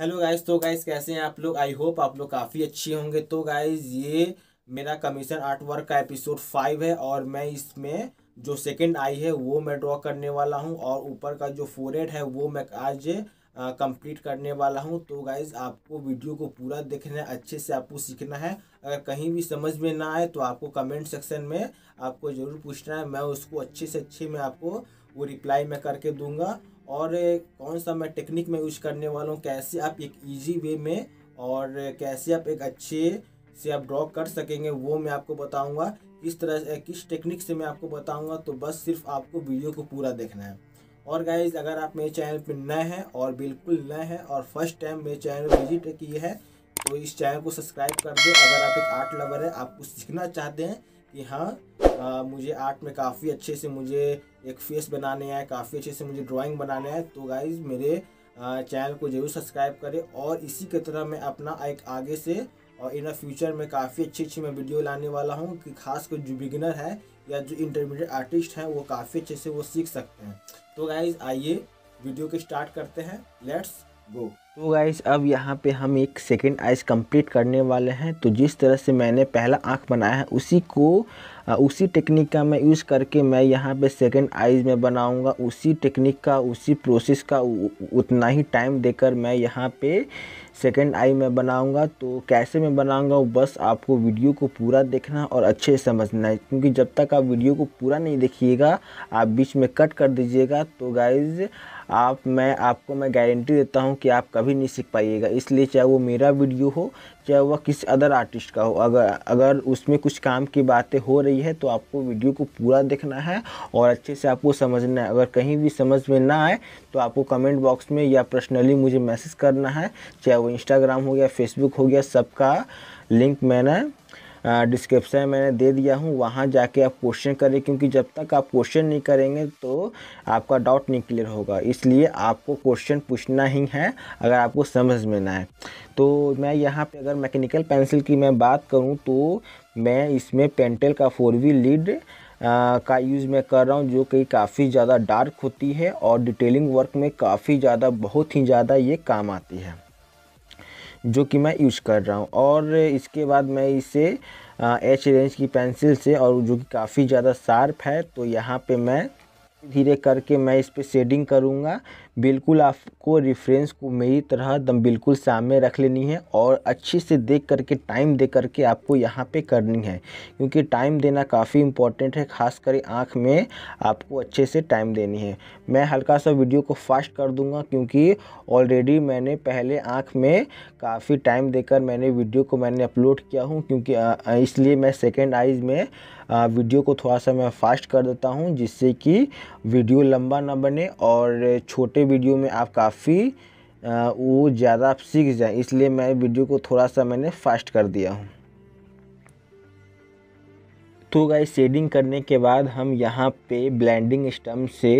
hello guys तो guys कैसे हैं आप लोग आई होप आप लोग काफ़ी अच्छे होंगे तो गाइस ये मेरा कमीशन आर्ट वर्क का एपिसोड फाइव है और मैं इसमें जो सेकंड आई है वो मैं ड्रॉ करने वाला हूं और ऊपर का जो फोरेड है वो मैं आज कंप्लीट करने वाला हूं तो गाइज आपको वीडियो को पूरा देखना है अच्छे से आपको सीखना है अगर कहीं भी समझ में ना आए तो आपको कमेंट सेक्शन में आपको ज़रूर पूछना है मैं उसको अच्छे से अच्छे में आपको वो रिप्लाई मैं करके दूंगा और कौन सा मैं टेक्निक में यूज़ करने वाला हूँ कैसे आप एक ईजी वे में और कैसे आप एक अच्छे से आप ड्रॉ कर सकेंगे वो मैं आपको बताऊंगा किस तरह किस टेक्निक से मैं आपको बताऊंगा तो बस सिर्फ आपको वीडियो को पूरा देखना है और गाइज अगर आप मेरे चैनल पर नए हैं और बिल्कुल नए हैं और फर्स्ट टाइम मेरे चैनल विजिट किए हैं तो इस चैनल को सब्सक्राइब कर दें अगर आप एक आर्ट लवर है आपको सीखना चाहते हैं कि हाँ आ, मुझे आर्ट में काफ़ी अच्छे से मुझे एक फेस बनाने आए काफ़ी अच्छे से मुझे ड्राइंग बनाने आए तो गाइज मेरे चैनल को जरूर सब्सक्राइब करें और इसी की तरह मैं अपना एक आगे से और इन फ्यूचर में काफ़ी अच्छी अच्छी मैं वीडियो लाने वाला हूँ कि खास कर जो बिगिनर है या जो इंटरमीडिएट आर्टिस्ट हैं वो काफ़ी अच्छे से वो सीख सकते हैं तो गाइज आइए वीडियो के स्टार्ट करते हैं लेट्स गो तो गाइस अब यहाँ पे हम एक सेकेंड आइज कंप्लीट करने वाले हैं तो जिस तरह से मैंने पहला आँख बनाया है उसी को उसी टेक्निक का मैं यूज़ करके मैं यहाँ पे सेकेंड आइज में बनाऊँगा उसी टेक्निक का उसी प्रोसेस का उतना ही टाइम देकर मैं यहाँ पे सेकेंड आई में बनाऊँगा तो कैसे मैं बनाऊँगा बस आपको वीडियो को पूरा देखना और अच्छे से समझना है क्योंकि जब तक आप वीडियो को पूरा नहीं देखिएगा आप बीच में कट कर दीजिएगा तो गाइज़ आप मैं आपको मैं गारंटी देता हूँ कि आप कभी कभी नहीं सीख पाइएगा इसलिए चाहे वो मेरा वीडियो हो चाहे वह किसी अदर आर्टिस्ट का हो अगर अगर उसमें कुछ काम की बातें हो रही है तो आपको वीडियो को पूरा देखना है और अच्छे से आपको समझना है अगर कहीं भी समझ में ना आए तो आपको कमेंट बॉक्स में या पर्सनली मुझे मैसेज करना है चाहे वो इंस्टाग्राम हो गया फेसबुक हो गया सबका लिंक मैंने डिस्क्रिप्शन मैंने दे दिया हूँ वहाँ जाके आप क्वेश्चन करें क्योंकि जब तक आप क्वेश्चन नहीं करेंगे तो आपका डाउट नहीं क्लियर होगा इसलिए आपको क्वेश्चन पूछना ही है अगर आपको समझ में ना है तो मैं यहाँ पे अगर मैकेनिकल पेंसिल की मैं बात करूँ तो मैं इसमें पेंटेल का फोर वी लीड आ, का यूज़ मैं कर रहा हूँ जो कि काफ़ी ज़्यादा डार्क होती है और डिटेलिंग वर्क में काफ़ी ज़्यादा बहुत ही ज़्यादा ये काम आती है जो कि मैं यूज़ कर रहा हूँ और इसके बाद मैं इसे एच रेंज की पेंसिल से और जो कि काफ़ी ज़्यादा शार्प है तो यहाँ पे मैं धीरे करके मैं इस पर शेडिंग करूँगा बिल्कुल आपको रिफ्रेंस को मेरी तरह दम बिल्कुल सामने रख लेनी है और अच्छे से देख करके टाइम दे करके आपको यहाँ पे करनी है क्योंकि टाइम देना काफ़ी इम्पोर्टेंट है ख़ास कर आँख में आपको अच्छे से टाइम देनी है मैं हल्का सा वीडियो को फास्ट कर दूँगा क्योंकि ऑलरेडी मैंने पहले आँख में काफ़ी टाइम देकर मैंने वीडियो को मैंने अपलोड किया हूँ क्योंकि इसलिए मैं सेकेंड आइज़ में वीडियो को थोड़ा सा मैं फास्ट कर देता हूँ जिससे कि वीडियो लंबा ना बने और छोटे वीडियो में आप काफ़ी वो ज़्यादा आप सीख जाए इसलिए मैं वीडियो को थोड़ा सा मैंने फास्ट कर दिया हूँ तो गाइस शेडिंग करने के बाद हम यहाँ पे ब्लेंडिंग स्टम से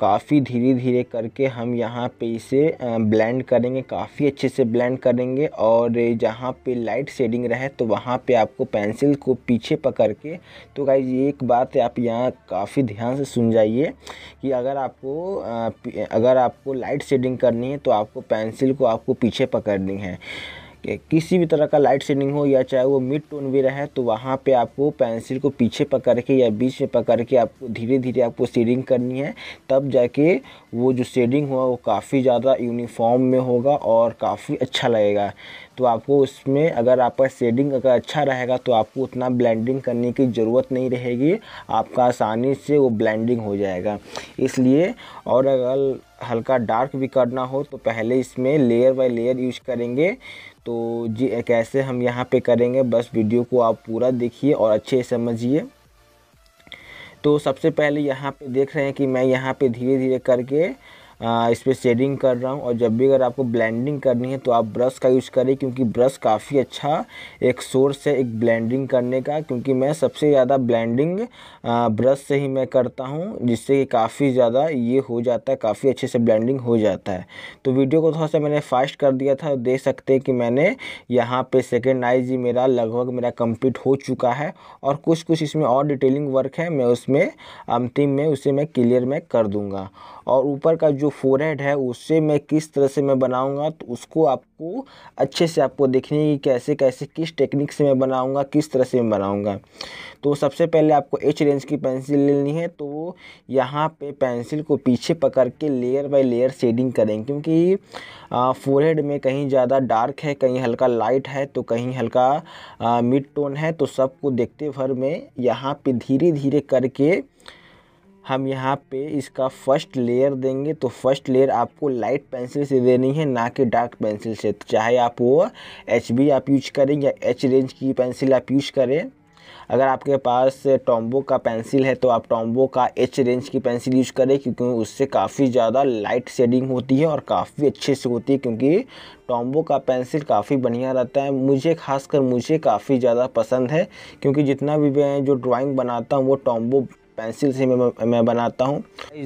काफ़ी धीरे धीरे करके हम यहाँ पे इसे ब्लेंड करेंगे काफ़ी अच्छे से ब्लेंड करेंगे और जहाँ पे लाइट शेडिंग रहे तो वहाँ पे आपको पेंसिल को पीछे पकड़ के तो गाइस एक बात आप यहाँ काफ़ी ध्यान से सुन जाइए कि अगर आपको अगर आपको लाइट शेडिंग करनी है तो आपको पेंसिल को आपको पीछे पकड़नी है किसी भी तरह का लाइट शेडिंग हो या चाहे वो मिड टोन भी रहे तो वहाँ पे आपको पेंसिल को पीछे पकड़ के या बीच में पकड़ के आपको धीरे धीरे आपको शेडिंग करनी है तब जाके वो जो शेडिंग हुआ वो काफ़ी ज़्यादा यूनिफॉर्म में होगा और काफ़ी अच्छा लगेगा तो आपको उसमें अगर आपका शेडिंग अगर अच्छा रहेगा तो आपको उतना ब्लेंडिंग करने की ज़रूरत नहीं रहेगी आपका आसानी से वो ब्लेंडिंग हो जाएगा इसलिए और अगर हल्का डार्क भी करना हो तो पहले इसमें लेयर बाय लेयर यूज करेंगे तो जी कैसे हम यहाँ पे करेंगे बस वीडियो को आप पूरा देखिए और अच्छे समझिए तो सबसे पहले यहाँ पे देख रहे हैं कि मैं यहाँ पे धीरे धीरे करके इस पर शेडिंग कर रहा हूँ और जब भी अगर आपको ब्लेंडिंग करनी है तो आप ब्रश का यूज़ करें क्योंकि ब्रश काफ़ी अच्छा एक सोर्स है एक ब्लेंडिंग करने का क्योंकि मैं सबसे ज़्यादा ब्लेंडिंग ब्रश से ही मैं करता हूँ जिससे कि काफ़ी ज़्यादा ये हो जाता है काफ़ी अच्छे से ब्लेंडिंग हो जाता है तो वीडियो को थोड़ा सा मैंने फास्ट कर दिया था देख सकते हैं कि मैंने यहाँ पर सेकेंड आई जी मेरा लगभग मेरा कम्प्लीट हो चुका है और कुछ कुछ इसमें और डिटेलिंग वर्क है मैं उसमें अंतिम में उसे मैं क्लियर में कर दूँगा और ऊपर का जो फोरहेड है उससे मैं किस तरह से मैं बनाऊंगा तो उसको आपको अच्छे से आपको देखने की कैसे कैसे किस टेक्निक से मैं बनाऊंगा किस तरह से मैं बनाऊंगा तो सबसे पहले आपको एच रेंज की पेंसिल लेनी है तो यहाँ पे पेंसिल को पीछे पकड़ के लेयर बाय लेयर शेडिंग करें क्योंकि फोरहेड में कहीं ज़्यादा डार्क है कहीं हल्का लाइट है तो कहीं हल्का मिड टोन है तो सबको देखते भर में यहाँ पर धीरे धीरे करके हम यहाँ पे इसका फर्स्ट लेयर देंगे तो फर्स्ट लेयर आपको लाइट पेंसिल से देनी है ना कि डार्क पेंसिल से तो चाहे आप वो एच बी आप यूज करें या एच रेंज की पेंसिल आप यूज करें अगर आपके पास टॉम्बो का पेंसिल है तो आप टॉम्बो का एच रेंज की पेंसिल यूज करें क्योंकि उससे काफ़ी ज़्यादा लाइट शेडिंग होती है और काफ़ी अच्छे से होती है क्योंकि टॉम्बो का पेंसिल काफ़ी बढ़िया रहता है मुझे खासकर मुझे काफ़ी ज़्यादा पसंद है क्योंकि जितना भी मैं जो ड्राइंग बनाता हूँ वो टॉम्बो पेंसिल से मैं मैं बनाता हूँ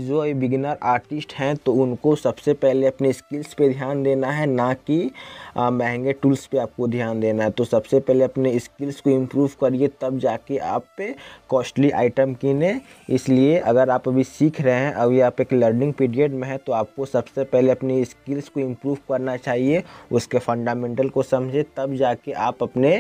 जो बिगिनर आर्टिस्ट हैं तो उनको सबसे पहले अपने स्किल्स पे ध्यान देना है ना कि महंगे टूल्स पे आपको ध्यान देना है तो सबसे पहले अपने स्किल्स को इम्प्रूव करिए तब जाके आप पे कॉस्टली आइटम किने इसलिए अगर आप अभी सीख रहे हैं अभी आप एक लर्निंग पीरियड में हैं तो आपको सबसे पहले अपनी स्किल्स को इम्प्रूव करना चाहिए उसके फंडामेंटल को समझे तब जाके आप अपने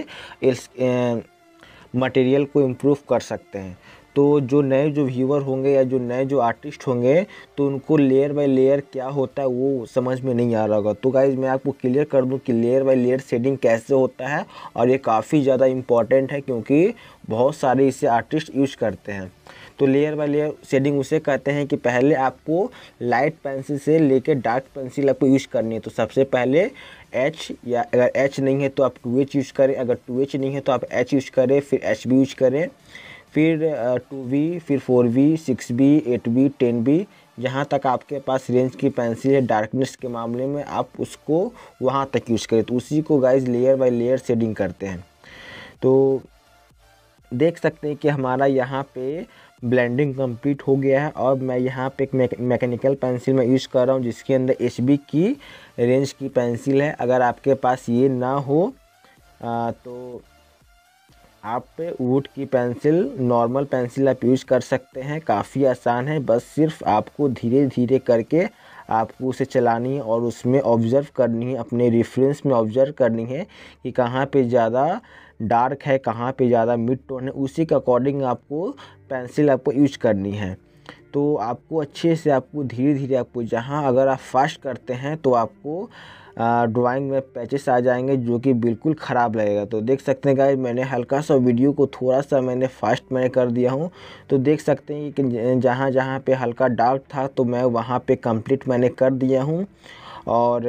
मटेरियल को इम्प्रूव कर सकते हैं तो जो नए जो व्यूवर होंगे या जो नए जो आर्टिस्ट होंगे तो उनको लेयर बाय लेयर क्या होता है वो समझ में नहीं आ रहा होगा तो गाइज मैं आपको क्लियर कर दूं कि लेयर बाय लेयर शेडिंग कैसे होता है और ये काफ़ी ज़्यादा इम्पॉर्टेंट है क्योंकि बहुत सारे इसे आर्टिस्ट यूज करते हैं तो लेयर बाय लेयर शेडिंग उसे कहते हैं कि पहले आपको लाइट पेंसिल से लेकर डार्क पेंसिल आपको यूज़ करनी है तो सबसे पहले एच या अगर एच नहीं है तो आप टू एच यूज करें अगर टू एच नहीं है तो आप एच यूज करें फिर एच बी यूज करें फिर टू बी फिर four B six B eight B ten B जहाँ तक आपके पास रेंज की पेंसिल है डार्कनेस के मामले में आप उसको वहाँ तक यूज़ करें तो उसी को guys layer by layer shading करते हैं तो देख सकते हैं कि हमारा यहाँ पे ब्लेंडिंग कंप्लीट हो गया है और मैं यहाँ पे एक मैकेनिकल पेंसिल में यूज़ कर रहा हूँ जिसके अंदर एच की रेंज की पेंसिल है अगर आपके पास ये ना हो आ, तो आप वुड की पेंसिल नॉर्मल पेंसिल आप यूज़ कर सकते हैं काफ़ी आसान है बस सिर्फ आपको धीरे धीरे करके आपको उसे चलानी है और उसमें ऑब्ज़र्व करनी है अपने रेफरेंस में ऑब्ज़र्व करनी है कि कहाँ पे ज़्यादा डार्क है कहाँ पे ज़्यादा मिड टोन है उसी के अकॉर्डिंग आपको पेंसिल आपको यूज करनी है तो आपको अच्छे से आपको धीरे धीरे आपको जहाँ अगर आप फास्ट करते हैं तो आपको ड्राइंग में पैचेस आ जाएंगे जो कि बिल्कुल ख़राब लगेगा तो देख सकते हैं गाइज मैंने हल्का सा वीडियो को थोड़ा सा मैंने फास्ट में कर दिया हूँ तो देख सकते हैं कि जहाँ जहाँ पे हल्का डार्क था तो मैं वहाँ पे कंप्लीट मैंने कर दिया हूँ और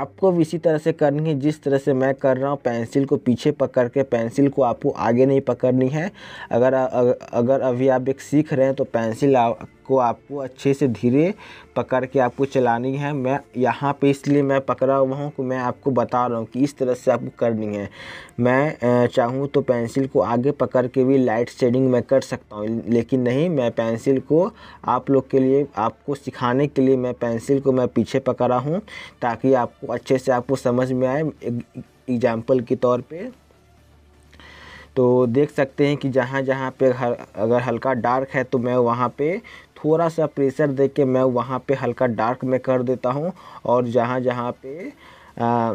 आपको भी इसी तरह से करनी है जिस तरह से मैं कर रहा हूँ पेंसिल को पीछे पकड़ के पेंसिल को आपको आगे नहीं पकड़नी है अगर अगर अभी आप एक सीख रहे हैं तो पेंसिल को आपको अच्छे से धीरे पकड़ के आपको चलानी है मैं यहाँ पे इसलिए मैं पकड़ा हुआ हूँ कि मैं आपको बता रहा हूँ कि इस तरह से आपको करनी है मैं चाहूँ तो पेंसिल को आगे पकड़ के भी लाइट शेडिंग मैं कर सकता हूँ लेकिन नहीं मैं पेंसिल को आप लोग के लिए आपको सिखाने के लिए मैं पेंसिल को मैं पीछे पकड़ा हूँ ताकि आपको अच्छे से आपको समझ में आए एग्ज़ाम्पल के तौर पर तो देख सकते हैं कि जहाँ जहाँ पे हर, अगर हल्का डार्क है तो मैं वहाँ पे थोड़ा सा प्रेशर दे के मैं वहाँ पे हल्का डार्क में कर देता हूँ और जहाँ जहाँ पे आ,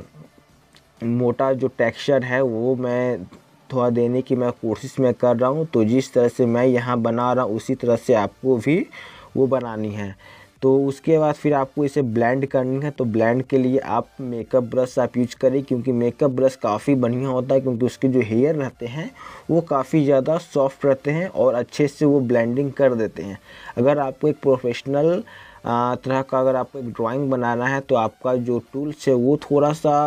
मोटा जो टेक्सचर है वो मैं थोड़ा देने की मैं कोशिश में कर रहा हूँ तो जिस तरह से मैं यहाँ बना रहा हूँ उसी तरह से आपको भी वो बनानी है तो उसके बाद फिर आपको इसे ब्लेंड करनी है तो ब्लेंड के लिए आप मेकअप ब्रश आप यूज करें क्योंकि मेकअप ब्रश काफ़ी बढ़िया होता है क्योंकि उसके जो हेयर रहते हैं वो काफ़ी ज़्यादा सॉफ्ट रहते हैं और अच्छे से वो ब्लेंडिंग कर देते हैं अगर आपको एक प्रोफेशनल तरह का अगर आपको एक ड्राइंग बनाना है तो आपका जो टूल्स है वो थोड़ा सा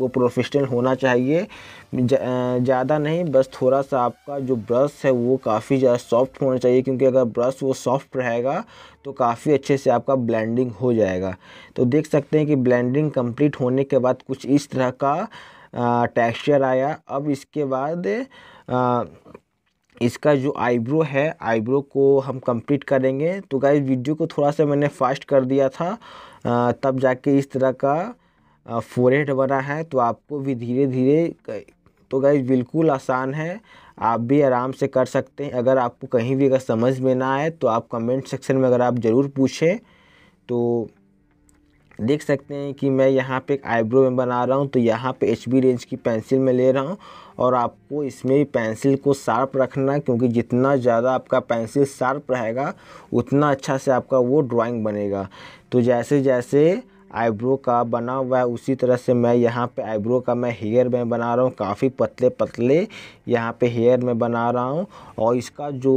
वो प्रोफेशनल होना चाहिए ज़्यादा नहीं बस थोड़ा सा आपका जो ब्रश है वो काफ़ी ज़्यादा सॉफ्ट होना चाहिए क्योंकि अगर ब्रश वो सॉफ्ट रहेगा तो काफ़ी अच्छे से आपका ब्लेंडिंग हो जाएगा तो देख सकते हैं कि ब्लेंडिंग कंप्लीट होने के बाद कुछ इस तरह का टेक्सचर आया अब इसके बाद आ, इसका जो आईब्रो है आईब्रो को हम कंप्लीट करेंगे तो गाइज वीडियो को थोड़ा सा मैंने फास्ट कर दिया था आ, तब जाके इस तरह का फोरहेड बना है तो आपको भी धीरे धीरे तो गाइज बिल्कुल आसान है आप भी आराम से कर सकते हैं अगर आपको कहीं भी अगर समझ में ना आए तो आप कमेंट सेक्शन में अगर आप ज़रूर पूछें तो देख सकते हैं कि मैं यहाँ पे एक आईब्रो में बना रहा हूँ तो यहाँ पे एच रेंज की पेंसिल में ले रहा हूँ और आपको इसमें पेंसिल को शार्प रखना क्योंकि जितना ज़्यादा आपका पेंसिल शार्प रहेगा उतना अच्छा से आपका वो ड्राइंग बनेगा तो जैसे जैसे आईब्रो का बना हुआ है उसी तरह से मैं यहाँ पे आईब्रो का मैं हेयर में बना रहा हूँ काफ़ी पतले पतले यहाँ पे हेयर में बना रहा हूँ और इसका जो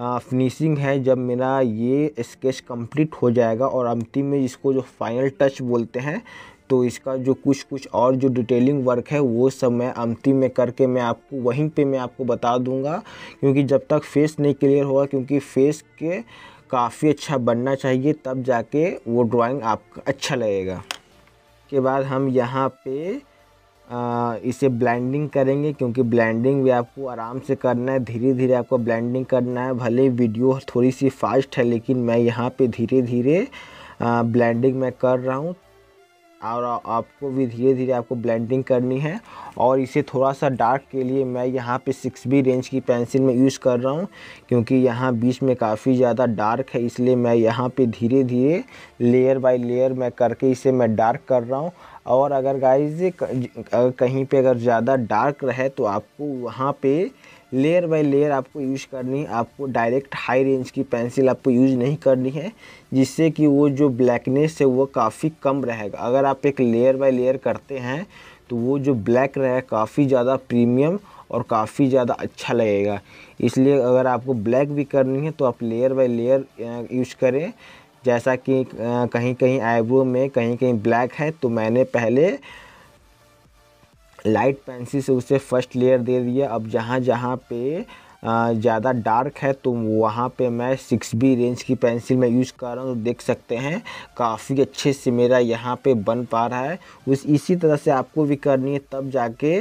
फिनिशिंग है जब मेरा ये स्केच कंप्लीट हो जाएगा और अंतिम में इसको जो फाइनल टच बोलते हैं तो इसका जो कुछ कुछ और जो डिटेलिंग वर्क है वो सब मैं अंतिम में करके मैं आपको वहीं पे मैं आपको बता दूंगा क्योंकि जब तक फेस नहीं क्लियर होगा क्योंकि फेस के काफ़ी अच्छा बनना चाहिए तब जाके वो ड्राइंग आपका अच्छा लगेगा के बाद हम यहाँ पे आ, इसे ब्लेंडिंग करेंगे क्योंकि ब्लेंडिंग भी आपको आराम से करना है धीरे धीरे आपको ब्लेंडिंग करना है भले वीडियो थोड़ी सी फास्ट है लेकिन मैं यहाँ पे धीरे धीरे ब्लेंडिंग मैं कर रहा हूँ और आपको भी धीरे धीरे आपको ब्लेंडिंग करनी है और इसे थोड़ा सा डार्क के लिए मैं यहाँ पे सिक्स बी रेंज की पेंसिल में यूज़ कर रहा हूँ क्योंकि यहाँ बीच में काफ़ी ज़्यादा डार्क है इसलिए मैं यहाँ पे धीरे धीरे लेयर बाय लेयर मैं करके इसे मैं डार्क कर रहा हूँ और अगर गाइज कहीं पे अगर ज़्यादा डार्क रहे तो आपको वहाँ पर लेयर बाय लेयर आपको यूज़ करनी है आपको डायरेक्ट हाई रेंज की पेंसिल आपको यूज़ नहीं करनी है जिससे कि वो जो ब्लैकनेस है वो काफ़ी कम रहेगा अगर आप एक लेयर बाय लेयर करते हैं तो वो जो ब्लैक रहेगा काफ़ी ज़्यादा प्रीमियम और काफ़ी ज़्यादा अच्छा लगेगा इसलिए अगर आपको ब्लैक भी करनी है तो आप लेयर बाई लेयर यूज़ करें जैसा कि कहीं कहीं आईब्रो में कहीं कहीं ब्लैक है तो मैंने पहले लाइट पेंसिल से उसे फर्स्ट लेयर दे दिया अब जहाँ जहाँ पे ज़्यादा डार्क है तो वहाँ पे मैं सिक्स बी रेंज की पेंसिल में यूज़ कर रहा हूँ तो देख सकते हैं काफ़ी अच्छे से मेरा यहाँ पे बन पा रहा है उस इसी तरह से आपको भी करनी है तब जाके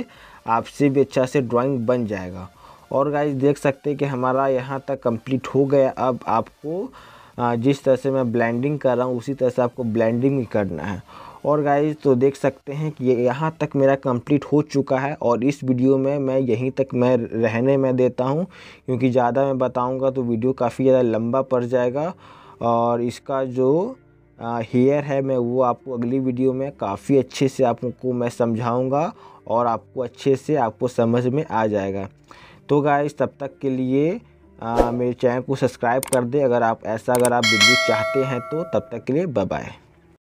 आपसे भी अच्छा से ड्राइंग बन जाएगा और गाइस देख सकते हैं कि हमारा यहाँ तक कंप्लीट हो गया अब आपको जिस तरह से मैं ब्लैंडिंग कर रहा हूँ उसी तरह से आपको ब्लैंडिंग भी करना है और गाइज तो देख सकते हैं कि यहाँ तक मेरा कंप्लीट हो चुका है और इस वीडियो में मैं यहीं तक मैं रहने में देता हूँ क्योंकि ज़्यादा मैं बताऊँगा तो वीडियो काफ़ी ज़्यादा लंबा पड़ जाएगा और इसका जो हेयर है मैं वो आपको अगली वीडियो में काफ़ी अच्छे से आपको मैं समझाऊँगा और आपको अच्छे से आपको समझ में आ जाएगा तो गाइज तब तक के लिए आ, मेरे चैनल को सब्सक्राइब कर दें अगर आप ऐसा अगर आप वीडियो चाहते हैं तो तब तक के लिए बाय